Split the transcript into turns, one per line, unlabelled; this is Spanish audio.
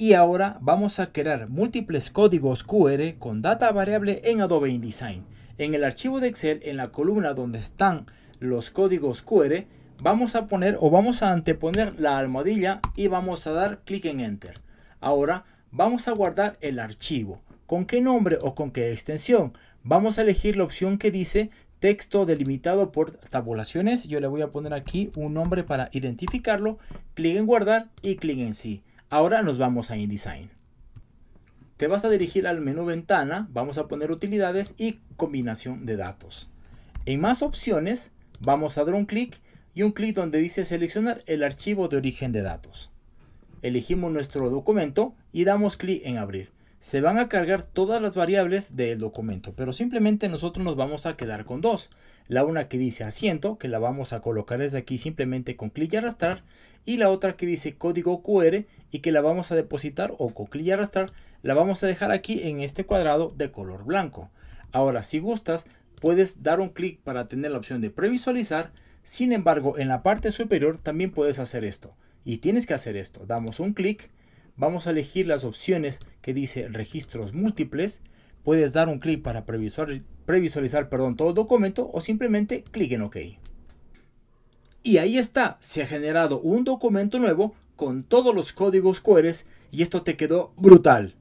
Y ahora vamos a crear múltiples códigos QR con data variable en Adobe InDesign. En el archivo de Excel, en la columna donde están los códigos QR, vamos a poner o vamos a anteponer la almohadilla y vamos a dar clic en Enter. Ahora vamos a guardar el archivo. ¿Con qué nombre o con qué extensión? Vamos a elegir la opción que dice texto delimitado por tabulaciones. Yo le voy a poner aquí un nombre para identificarlo. Clic en guardar y clic en sí. Ahora nos vamos a InDesign. Te vas a dirigir al menú ventana, vamos a poner utilidades y combinación de datos. En más opciones vamos a dar un clic y un clic donde dice seleccionar el archivo de origen de datos. Elegimos nuestro documento y damos clic en abrir se van a cargar todas las variables del documento, pero simplemente nosotros nos vamos a quedar con dos. La una que dice asiento, que la vamos a colocar desde aquí simplemente con clic y arrastrar, y la otra que dice código QR y que la vamos a depositar o con clic y arrastrar, la vamos a dejar aquí en este cuadrado de color blanco. Ahora, si gustas, puedes dar un clic para tener la opción de previsualizar, sin embargo, en la parte superior también puedes hacer esto. Y tienes que hacer esto, damos un clic, vamos a elegir las opciones que dice registros múltiples. Puedes dar un clic para previsualizar, perdón, todo el documento o simplemente clic en OK. Y ahí está, se ha generado un documento nuevo con todos los códigos QR e e y esto te quedó brutal.